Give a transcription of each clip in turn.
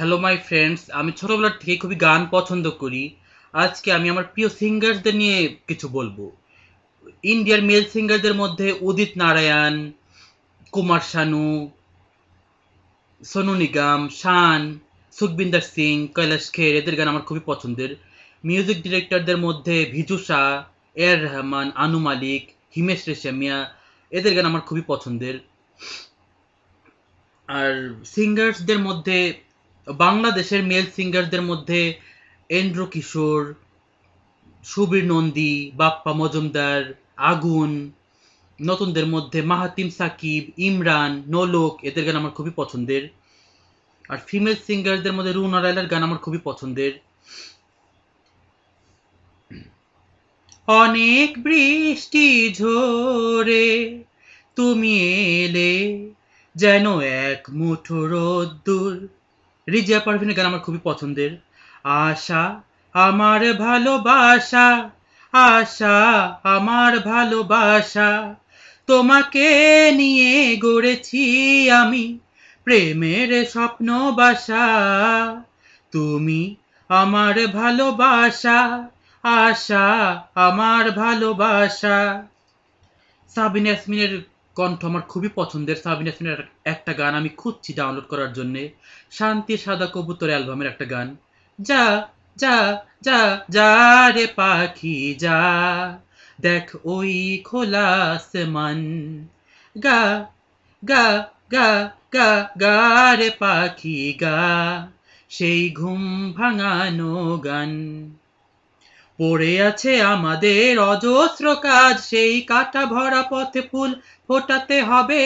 hello my friends আমি ছোটোবেলার থেকে খুবই গান পছন্দ করি আজকে আমি আমার প্রিয় সিঙ্গারদের নিয়ে কিছু বলবো ইন্ডিয়ার মেল সিঙ্গারদের মধ্যে উদিত নারায়ণ কুমার শানু সোনু নিগম শান সুখবিন্দর সিং কৈলাস খের এদের গান আমার খুবই পছন্দের মিউজিক ডিরেক্টরদের মধ্যে ভিজু শাহ এ আর রহমান আনু মালিক হিমেশ রেশামিয়া এদের গান আমার খুবই পছন্দের আর সিঙ্গার্সদের মধ্যে বাংলাদেশের মেল সিঙ্গারদের মধ্যে এন্দ্র কিশোর সুবীর নন্দী বাপ্পা মজুমদার আগুন নতুনদের মধ্যে মাহাতিম সাকিব ইমরান নলোক এদের গান আমার খুবই পছন্দের আর ফিমেল সিঙ্গারদের মধ্যে রুনা রায়লার গান আমার খুবই পছন্দের অনেক বৃষ্টি ঝরে তুমি এলে যেন এক মুঠো রোদ্দুর রিজিয়া পারভিনের গান আমার খুবই পছন্দের আশা আমার ভালোবাসা আশা আমার ভালোবাসা তোমাকে নিয়ে গড়েছি আমি প্রেমের স্বপ্ন বাসা তুমি আমার ভালোবাসা আশা আমার ভালোবাসা সাবিন ইয়াসমিনের কণ্ঠ আমার খুবই পছন্দের সাবিনা ইয়াসমিনের একটা গান আমি খুঁজছি ডাউনলোড করার জন্যে শান্তি সাদা কবুতর অ্যালবামের একটা গান যা যা যা যা রে পাখি যা দেখ ওই খোলা আসমান গা গা গা গা গা রে পাখি গা সেই ঘুম ভাঙানো গান পড়ে আছে আমাদের অজস্র কাজ সেই কাটা ভরা পথে ফুল ফোটাতে হবে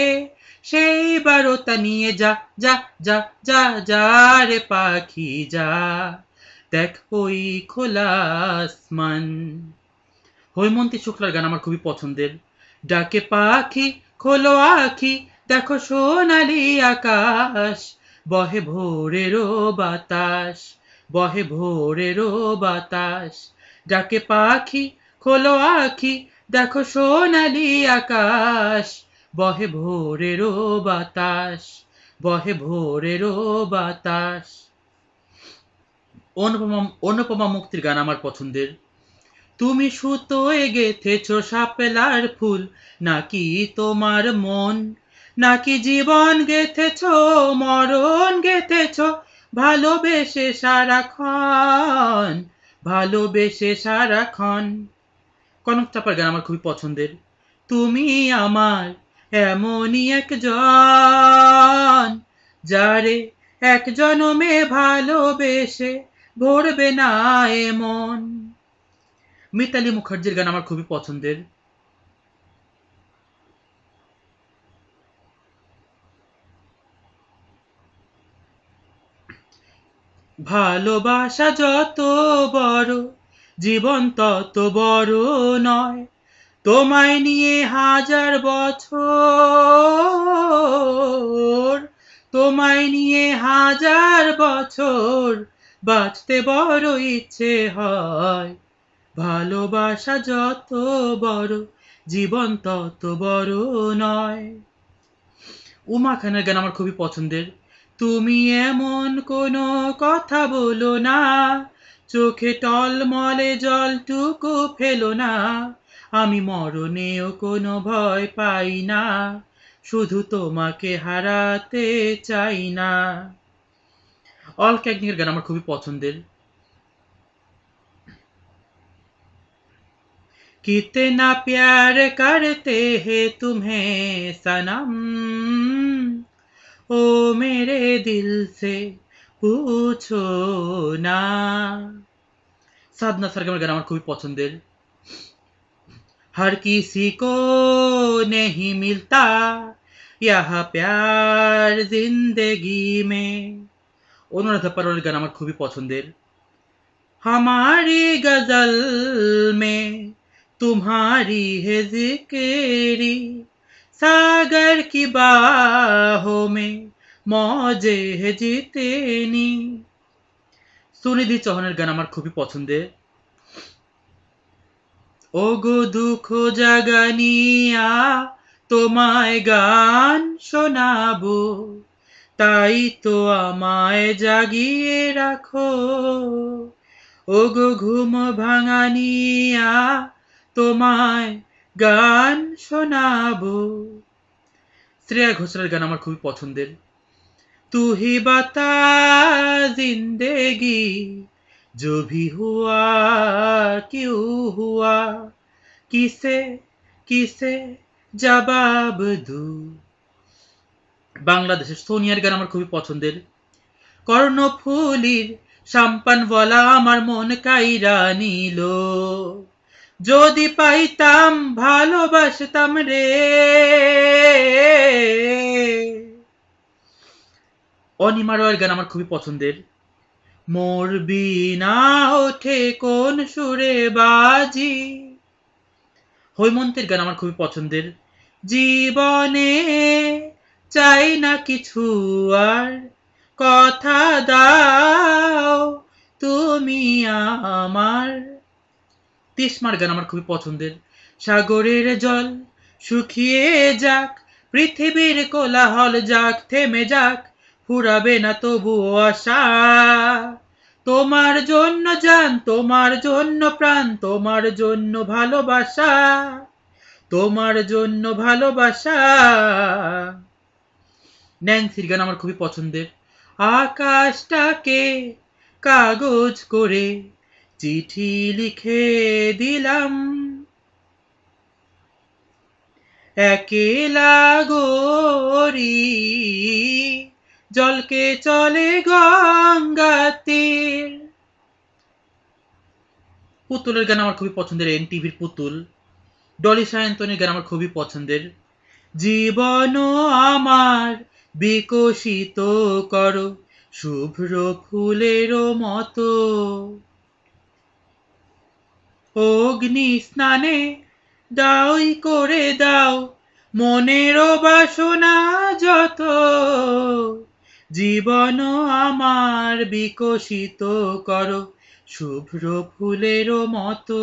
সেই বারতা নিয়ে যা যা যা যা যা রে পাখি যা দেখ ওই খোলা হৈমন্তী শুক্লার গান আমার খুবই পছন্দের ডাকে পাখি খোলো আখি দেখো সোনালি আকাশ বহে ভোরেরও বাতাস বহে ভোরেরও বাতাস ডাকে পাখি খোলো আখি দেখো সোনালি আকাশ বহে ভোরেরও বাতাস বহে ভোরেরও বাতাস অনুপমা অনুপমা মুক্তির গান আমার পছন্দের তুমি সুতোয় গেথেছ সাপেলার ফুল নাকি তোমার মন নাকি জীবন গেথেছ মরণ গেথেছ ভালোবেসে সারাক্ষণ ভালোবেসে সারাক্ষণ কনক চাপার গান আমার খুবই পছন্দের তুমি আমার এমনই একজন যারে এক জনমে ভালোবেসে ভরবে না এমন মিতালি মুখার্জির গান আমার খুবই পছন্দের ভালোবাসা যত বড় জীবন তত বড় নয় তোমায় নিয়ে হাজার বছর তোমায় নিয়ে হাজার বছর বাঁচতে বড় ইচ্ছে হয় ভালোবাসা যত বড় জীবন তত বড় নয় উমা খানের গান আমার খুবই পছন্দের তুমি এমন কোনো কথা বলো না চোখে টলমলে জলটুকু ফেলো না আমি মরণেও কোনো ভয় পাই না শুধু তোমাকে হারাতে চাই না অল ক্যাগনিকের গান আমার খুবই পছন্দের কিতনা প্যার করতে হে তুমে সনম ও মেরে দিল সে पूछो ना साधना सरगम ग्रामर খুবই পছন্দের हर किसी को नहीं मिलता यह प्यार जिंदगी में অনুরাধা ধাপারোর গান खूबी पसंद পছন্দের हमारी गजल में तुम्हारी है जिक्री सागर की बाहों में মজে জিতেনি সুনিধি চৌহানের গান আমার খুবই পছন্দের ও গো দুঃখ জাগানিয়া তোমায় গান শোনাবো তাই তো আমায় জাগিয়ে রাখো ও গো ঘুম ভাঙানিয়া তোমায় গান শোনাবো শ্রেয়া ঘোষালের গান আমার খুবই পছন্দের তুহি ही बता जिंदगी হুয়া भी हुआ क्यों কিসে জবাব দু বাংলাদেশের সোনিয়ার গান আমার খুবই পছন্দের কর্ণফুলির সাম্পান বলা আমার মন কাইরা নিল যদি পাইতাম ভালোবাসতাম রে অনিমা রয়ের গান আমার খুবই পছন্দের মোর বিনা ওঠে কোন সুরে বাজি হৈমন্তের গান আমার খুবই পছন্দের জীবনে চাই না কিছু আর কথা দাও তুমি আমার তিসমার গান আমার খুবই পছন্দের সাগরের জল শুকিয়ে যাক পৃথিবীর কোলাহল যাক থেমে যাক ফুরাবে না তবু আশা তোমার জন্য যান তোমার জন্য প্রাণ তোমার জন্য ভালোবাসা তোমার জন্য ভালোবাসা ন্যান্সির গান আমার খুবই পছন্দের আকাশটাকে কাগজ করে চিঠি লিখে দিলাম একে লাগরি জলকে চলে তীর পুতুলের গান আমার খুবই পছন্দের এন টিভির পুতুল ডলি সায়ন্তনের গান আমার খুবই পছন্দের জীবন আমার বিকশিত করো শুভ্র ফুলেরও মতো অগ্নি স্নানে দাওই করে দাও মনেরও বাসনা যত জীবন আমার বিকশিত করো শুভ্র ফুলেরও মতো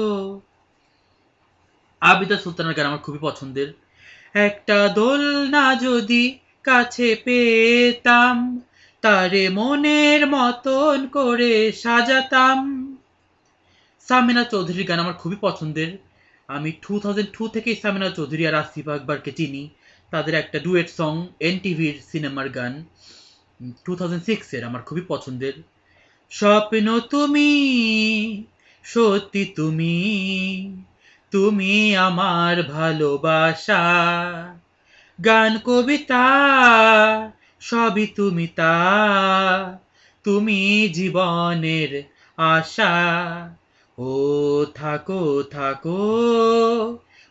আবিদা সুলতানের গান আমার খুবই পছন্দের একটা দোলনা যদি কাছে পেতাম তারে মনের মতন করে সাজাতাম সামিনা চৌধুরীর গান আমার খুবই পছন্দের আমি টু থাউজেন্ড টু থেকে সামিনা চৌধুরী আর আসিফ আকবরকে চিনি তাদের একটা ডুয়েট সং এনটিভির সিনেমার গান টু এর আমার খুবই পছন্দের স্বপ্ন তুমি সত্যি তুমি তুমি আমার ভালোবাসা গান কবিতা সবই তুমি তা তুমি জীবনের আশা ও থাকো থাকো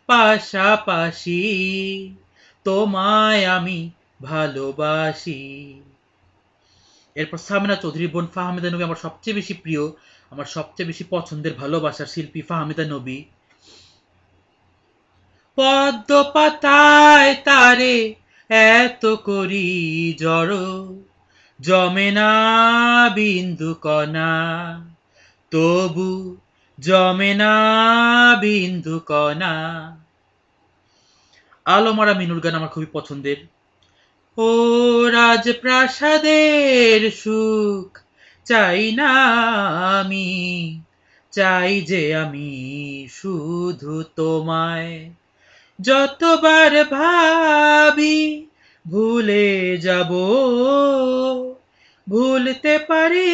পাশাপাশি তোমায় আমি ভালোবাসি এরপর সামিনা চৌধুরী বোন ফাহমিদা নবী আমার সবচেয়ে বেশি প্রিয় আমার সবচেয়ে বেশি পছন্দের ভালোবাসার শিল্পী ফাহমিদা নবী পদ্ম পাতায় তারে এত করি জড় জমে না বিন্দু কণা তবু জমে না বিন্দু কণা আলমারা মিনুর গান আমার খুবই পছন্দের ও রাজপ্রাসাদের সুখ চাই না আমি চাই যে আমি শুধু তোমায় যতবার ভাবি ভুলে যাব ভুলতে পারি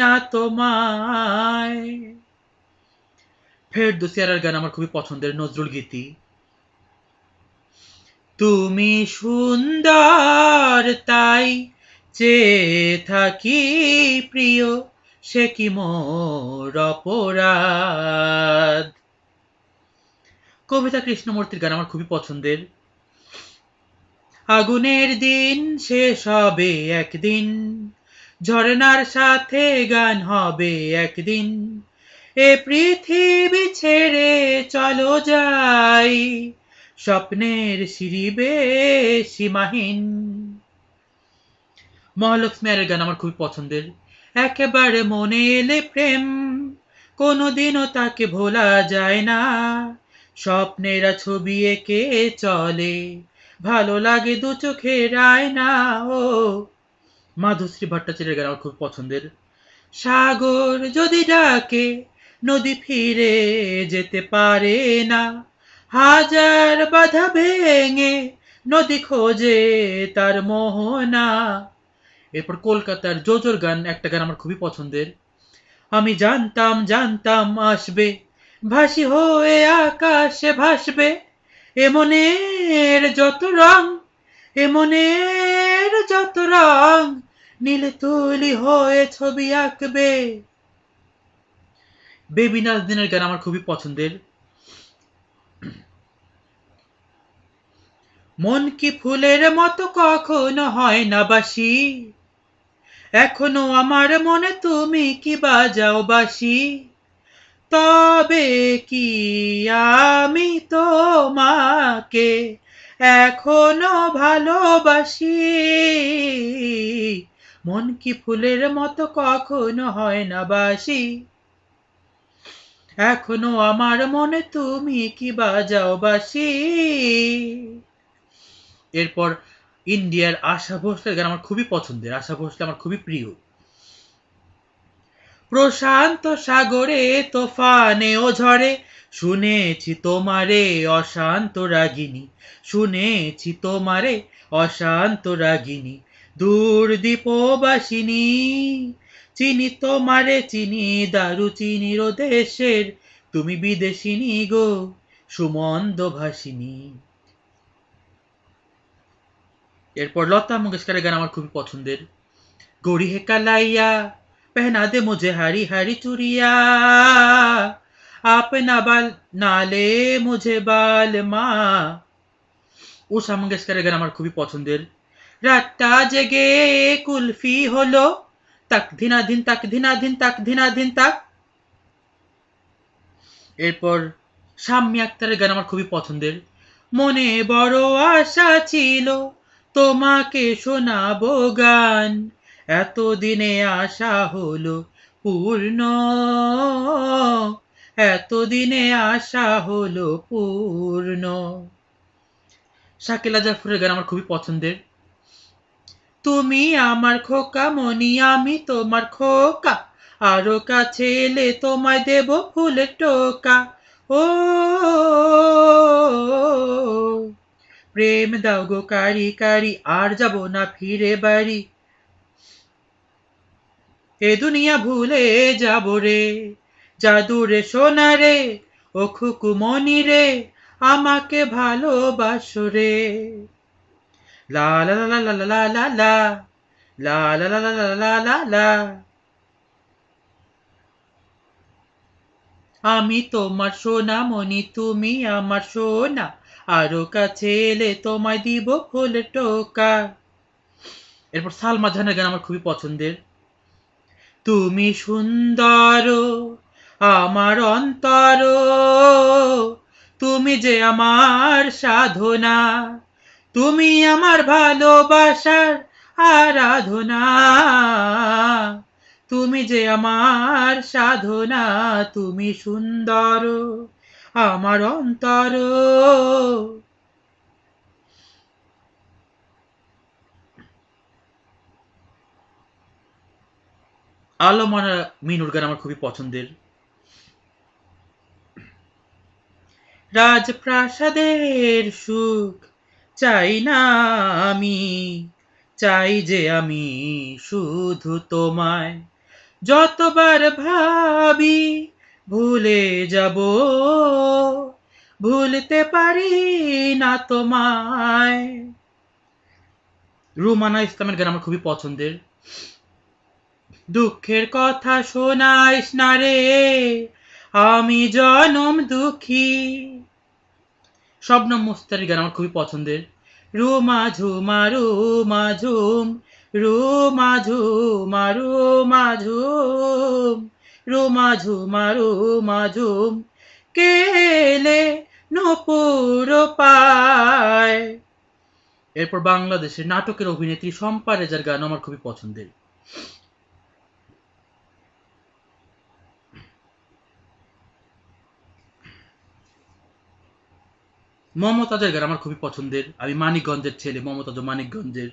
না তোমায় ফেরদোসিয়ার গান আমার খুবই পছন্দের নজরুল গীতি তুমি সুন্দর তাই যে থাকি প্রিয় সে কি মোর অপরাধ কবিতা কৃষ্ণমূর্তির গান আমার খুবই পছন্দের আগুনের দিন শেষ হবে একদিন ঝরনার সাথে গান হবে একদিন এ পৃথিবী ছেড়ে চলো যাই স্বপ্নের সিরিবে সীমাহীন মহালক্ষ্মী আয়ের গান আমার খুবই পছন্দের একেবারে মনে এলে প্রেম কোনোদিনও তাকে ভোলা যায় না স্বপ্নেরা ছবি এঁকে চলে ভালো লাগে দু চোখে রায় না ও মাধুশ্রী ভট্টাচার্যের গান আমার খুব পছন্দের সাগর যদি ডাকে নদী ফিরে যেতে পারে না হাজার বাধা ভেঙে নদী খোঁজে তার মোহনা এরপর কলকাতার জোজোর গান একটা গান আমার খুবই পছন্দের আমি জানতাম জানতাম আসবে ভাসি হয়ে আকাশে ভাসবে এমনের যত রং এমনের যত রং নীল তুলি হয়ে ছবি আঁকবে বেবি নাজদিনের গান আমার খুবই পছন্দের মন কি ফুলের মতো কখনো হয় না বাসি এখনো আমার মনে তুমি কি বাজাও বাসি তবে কি আমি তোমাকে এখনো ভালোবাসি মন কি ফুলের মতো কখনো হয় না বাসি এখনো আমার মনে তুমি কি বাজাও বাসি এরপর ইন্ডিয়ার আশা ভোসলের গান আমার খুবই পছন্দের আশা ভোসলে আমার খুবই প্রিয় প্রশান্ত সাগরে তোফানে ও ঝরে শুনেছি তোমারে অশান্ত রাগিনী শুনেছি তোমারে অশান্ত রাগিনী দূর দ্বীপবাসিনী চিনি তোমারে চিনি দারু চিনির দেশের তুমি বিদেশিনী গো সুমন্দ ভাসিনী এরপর লতা মঙ্গেশকরের গান আমার খুবই পছন্দের গড়ি হে কালাইয়া পেহনা দে মুঝে হারি হারি চুরিয়া আপনা বাল নালে মুঝে বাল মা উষা মঙ্গেশকরের গান আমার খুবই পছন্দের রাতটা জেগে কুলফি হলো তাক ধিনাধিন তাক ধিনাধিন তাক ধিনাধিন তাক এরপর শাম্মী আক্তারের গান আমার খুবই পছন্দের মনে বড় আশা ছিল তোমাকে শোনাব গান এতদিনে আশা হলো পূর্ণ এতদিনে আশা হলো পূর্ণ শাকিলা জাফরের গান আমার খুবই পছন্দের তুমি আমার খোকা মনি আমি তোমার খোকা আরো কাছে এলে তোমায় দেব ফুলের টোকা ও প্রেম দাও গো কারি কারি আর যাব না ফিরে বাড়ি এ দুনিয়া ভুলে যাব রে জাদু রে সোনা রে ও খুকুমনি রে আমাকে ভালোবাসো রে লা লা লা লা লা লা লা লা লা লা লা লা আমি তোমার সোনা মনি তুমি আমার সোনা আরো কাছে এলে তোমায় দিব ফুল টোকা এরপর সালমা জানের গান আমার খুবই পছন্দের তুমি সুন্দর আমার অন্তর তুমি যে আমার সাধনা তুমি আমার ভালোবাসার আরাধনা তুমি যে আমার সাধনা তুমি সুন্দর আমার অন্তর আলমানা মিনুর গান আমার খুবই পছন্দের রাজপ্রাসাদের সুখ চাই না আমি চাই যে আমি শুধু তোমায় যতবার ভাবি ভুলে যাব ভুলতে পারি না তোমায় রুমানা ইসলামের গান আমার খুবই পছন্দের দুঃখের কথা শোনাইস না রে আমি জনম দুঃখী শবনম মুস্তারির গান আমার খুবই পছন্দের রুমা ঝুমা রুমা ঝুম রুমা ঝুমা রুমা ঝুম রোমাঝুমা রোমাঝুম কেলে নপুর পায় এরপর বাংলাদেশের নাটকের অভিনেত্রী শম্পা রেজার গান আমার খুবই পছন্দের মমতাজের গান আমার খুবই পছন্দের আমি মানিকগঞ্জের ছেলে মমতাজ মানিকগঞ্জের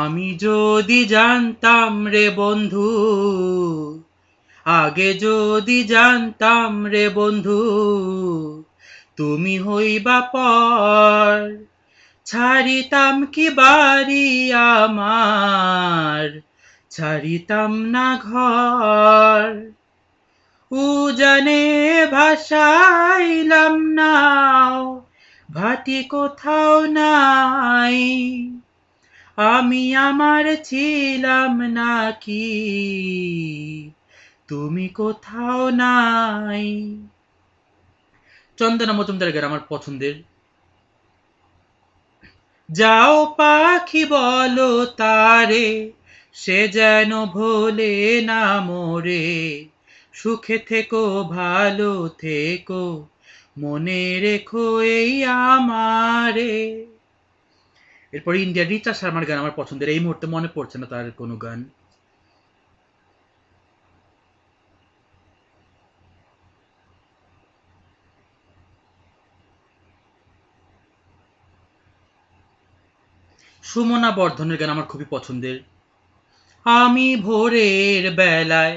আমি যদি জানতাম রে বন্ধু আগে যদি জানতাম রে বন্ধু তুমি হইবা পর ছাড়িতাম কি বাড়ি আমার ছাড়িতাম না ঘর উজানে ভাসাইলাম না ভাটি কোথাও নাই আমি আমার ছিলাম নাকি তুমি কোথাও নাই চন্দনা মজুমদার আমার পছন্দের যাও পাখি বলো তারে সে যেন ভোলে না মোরে সুখে থেকো ভালো থেকো মনে রেখো এই আমারে এরপর ইন্ডিয়ার রিচা শর্মার গান আমার পছন্দের এই মুহূর্তে মনে পড়ছে না তার কোনো গান সুমনা বর্ধনের গান আমার খুবই পছন্দের আমি ভোরের বেলায়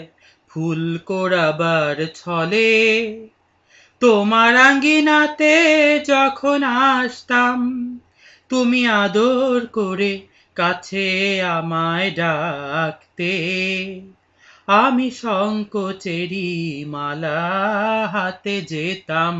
ফুল করাবার ছলে তোমার আঙ্গিনাতে যখন আসতাম তুমি আদর করে কাছে আমায় ডাকতে আমি সংকোচেরই মালা হাতে যেতাম